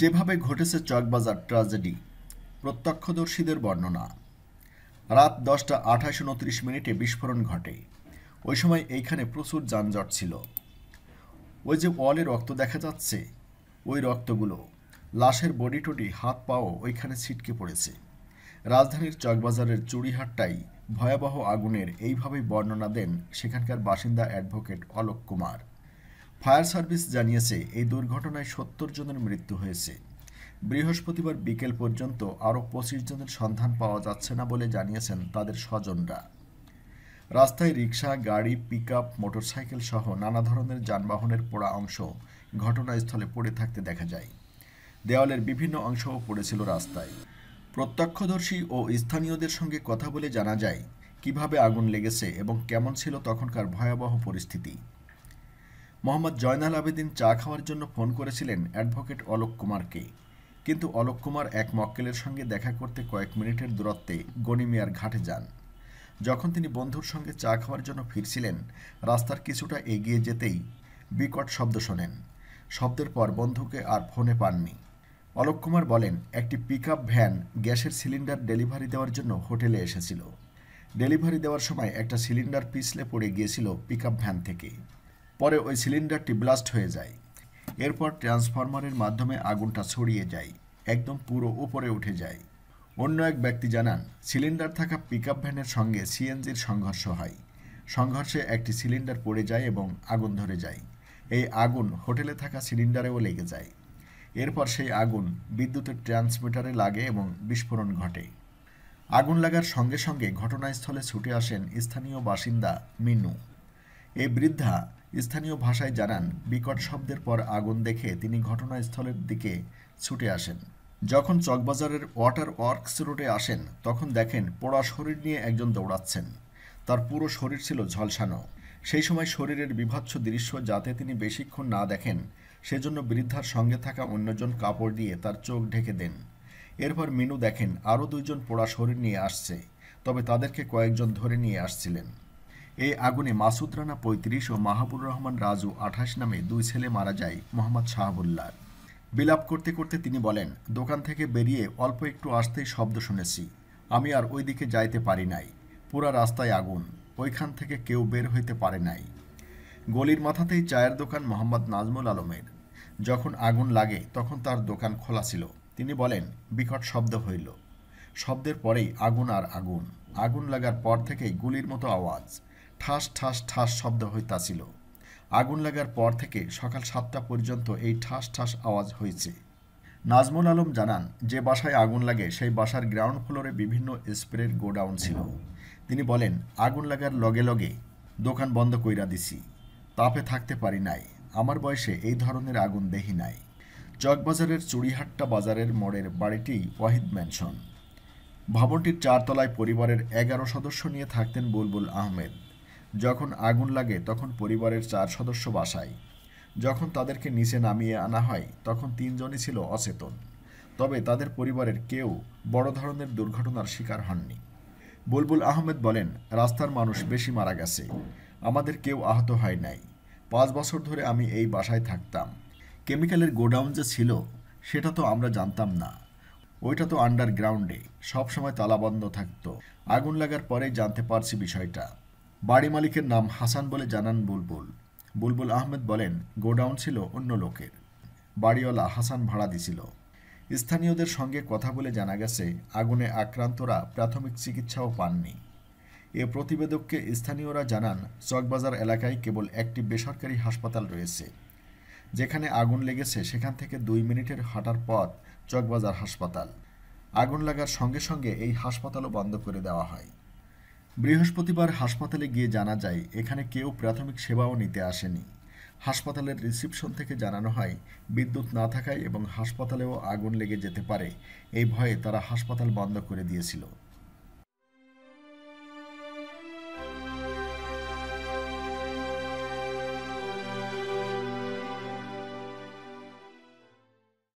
যেভাবে ঘটেছে চকবাজার ট্র্যাজেডি প্রত্যক্ষদর্শীদের বর্ণনা রাত দশটা আঠাশ উনত্রিশ মিনিটে বিস্ফোরণ ঘটে ওই সময় এইখানে প্রচুর যানজট ছিল ওই যে ওয়ালে রক্ত দেখা যাচ্ছে ওই রক্তগুলো লাশের বডি টডি হাত পাও ওইখানে ছিটকে পড়েছে রাজধানীর চকবাজারের চুরিহাটটাই ভয়াবহ আগুনের এইভাবেই বর্ণনা দেন সেখানকার বাসিন্দা advocate Alok Kumar fire service জানিয়েছে এই দুর্ঘটনায় সত্তর জনের মৃত্যু হয়েছে বৃহস্পতিবার বিকেল পর্যন্ত আরও পঁচিশ জনের সন্ধান পাওয়া যাচ্ছে না বলে জানিয়েছেন তাদের স্বজনরা রাস্তায় রিক্সা গাড়ি পিক আপ মোটরসাইকেল সহ নানা ধরনের যানবাহনের পোড়া অংশ ঘটনাস্থলে পড়ে থাকতে দেখা যায় দেওয়ালের বিভিন্ন অংশও পড়েছিল রাস্তায় প্রত্যক্ষদর্শী ও স্থানীয়দের সঙ্গে কথা বলে জানা যায় কিভাবে আগুন লেগেছে এবং কেমন ছিল তখনকার ভয়াবহ পরিস্থিতি মোহাম্মদ জয়নাল আবেদিন চা খাওয়ার জন্য ফোন করেছিলেন অ্যাডভোকেট অলোক কুমারকে কিন্তু অলোক কুমার এক মক্কেলের সঙ্গে দেখা করতে কয়েক মিনিটের দূরত্বে গনিমিয়ার ঘাটে যান যখন তিনি বন্ধুর সঙ্গে চা খাওয়ার জন্য ফিরছিলেন রাস্তার কিছুটা এগিয়ে যেতেই বিকট শব্দ শোনেন শব্দের পর বন্ধুকে আর ফোনে পাননি অলোক কুমার বলেন একটি পিক ভ্যান গ্যাসের সিলিন্ডার ডেলিভারি দেওয়ার জন্য হোটেলে এসেছিল ডেলিভারি দেওয়ার সময় একটা সিলিন্ডার পিছলে পড়ে গিয়েছিল পিক ভ্যান থেকে পরে ওই সিলিন্ডারটি ব্লাস্ট হয়ে যায় এরপর ট্রান্সফরমারের মাধ্যমে আগুনটা ছড়িয়ে যায় একদম পুরো উপরে উঠে যায় অন্য এক ব্যক্তি জানান সিলিন্ডার থাকা পিক ভ্যানের সঙ্গে সিএনজির সংঘর্ষ হয় সংঘর্ষে একটি সিলিন্ডার পড়ে যায় এবং আগুন ধরে যায় এই আগুন হোটেলে থাকা সিলিন্ডারেও লেগে যায় এরপর সেই আগুন বিদ্যুতের ট্রান্সমিটারে লাগে এবং বিস্ফোরণ ঘটে আগুন লাগার সঙ্গে সঙ্গে ঘটনাস্থলে ছুটে আসেন স্থানীয় বাসিন্দা মিনু এই বৃদ্ধা স্থানীয় ভাষায় জানান বিকট শব্দের পর আগুন দেখে তিনি ঘটনাস্থলের দিকে ছুটে আসেন যখন চকবাজারের ওয়াটার ওয়ার্কস রোডে আসেন তখন দেখেন পোড়া শরীর নিয়ে একজন দৌড়াচ্ছেন তার পুরো শরীর ছিল ঝলসানো সেই সময় শরীরের বিভৎস দৃশ্য যাতে তিনি বেশিক্ষণ না দেখেন সেজন্য বৃদ্ধার সঙ্গে থাকা অন্যজন কাপড় দিয়ে তার চোখ ঢেকে দেন এরপর মিনু দেখেন আরও দুইজন পোড়া শরীর নিয়ে আসছে তবে তাদেরকে কয়েকজন ধরে নিয়ে আসছিলেন এই আগুনে মাসুদ রানা পঁয়ত্রিশ ও মাহাবুর রহমান রাজু আঠাশ নামে দুই ছেলে মারা যায় মোহাম্মদ শাহাবুল্লাহ বিলাপ করতে করতে তিনি বলেন দোকান থেকে বেরিয়ে অল্প একটু আসতেই শব্দ শুনেছি আমি আর ওই দিকে যাইতে পারি নাই পুরা রাস্তায় আগুন ওইখান থেকে কেউ বের হইতে পারে নাই গলির মাথাতেই চায়ের দোকান মোহাম্মদ নাজমুল আলমের যখন আগুন লাগে তখন তার দোকান খোলা ছিল তিনি বলেন বিকট শব্দ হইল শব্দের পরেই আগুন আর আগুন আগুন লাগার পর থেকেই গুলির মতো আওয়াজ ঠাস ঠাস ঠাস শব্দ হইতাছিল আগুন লাগার পর থেকে সকাল সাতটা পর্যন্ত এই ঠাস ঠাস আওয়াজ হয়েছে নাজমুল আলম জানান যে বাসায় আগুন লাগে সেই বাসার গ্রাউন্ড ফ্লোরে বিভিন্ন স্প্রের গোডাউন ছিল তিনি বলেন আগুন লাগার লগে লগে দোকান বন্ধ কইরা দিছি তাপে থাকতে পারি নাই আমার বয়সে এই ধরনের আগুন দেখি নাই চকবাজারের চুড়িহাট্টা বাজারের মোড়ের বাড়িটি ওয়াহিদ ম্যানশন ভবনটির চারতলায় পরিবারের এগারো সদস্য নিয়ে থাকতেন বুলবুল আহমেদ যখন আগুন লাগে তখন পরিবারের চার সদস্য বাসায় যখন তাদেরকে নিচে নামিয়ে আনা হয় তখন তিনজনই ছিল অচেতন তবে তাদের পরিবারের কেউ বড় ধরনের দুর্ঘটনার শিকার হননি বুলবুল আহমেদ বলেন রাস্তার মানুষ বেশি মারা গেছে আমাদের কেউ আহত হয় নাই পাঁচ বছর ধরে আমি এই বাসায় থাকতাম কেমিক্যালের গোডাউন যে ছিল সেটা তো আমরা জানতাম না ওইটা তো আন্ডারগ্রাউন্ডে সবসময় তালাবন্ধ থাকতো আগুন লাগার পরেই জানতে পারছি বিষয়টা বাড়ি মালিকের নাম হাসান বলে জানান বুলবুল বুলবুল আহমেদ বলেন গোডাউন ছিল অন্য লোকের বাড়িওয়ালা হাসান ভাড়া দিছিল স্থানীয়দের সঙ্গে কথা বলে জানা গেছে আগুনে আক্রান্তরা প্রাথমিক চিকিৎসাও পাননি এ প্রতিবেদককে স্থানীয়রা জানান চকবাজার এলাকায় কেবল একটি বেসরকারি হাসপাতাল রয়েছে যেখানে আগুন লেগেছে সেখান থেকে দুই মিনিটের হাঁটার পথ চকবাজার হাসপাতাল আগুন লাগার সঙ্গে সঙ্গে এই হাসপাতালও বন্ধ করে দেওয়া হয় বৃহস্পতিবার হাসপাতালে গিয়ে জানা যায় এখানে কেউ প্রাথমিক সেবাও নিতে আসেনি হাসপাতালের রিসিপশন থেকে জানানো হয় বিদ্যুৎ না থাকায় এবং হাসপাতালেও আগুন লেগে যেতে পারে এই ভয়ে তারা হাসপাতাল বন্ধ করে দিয়েছিল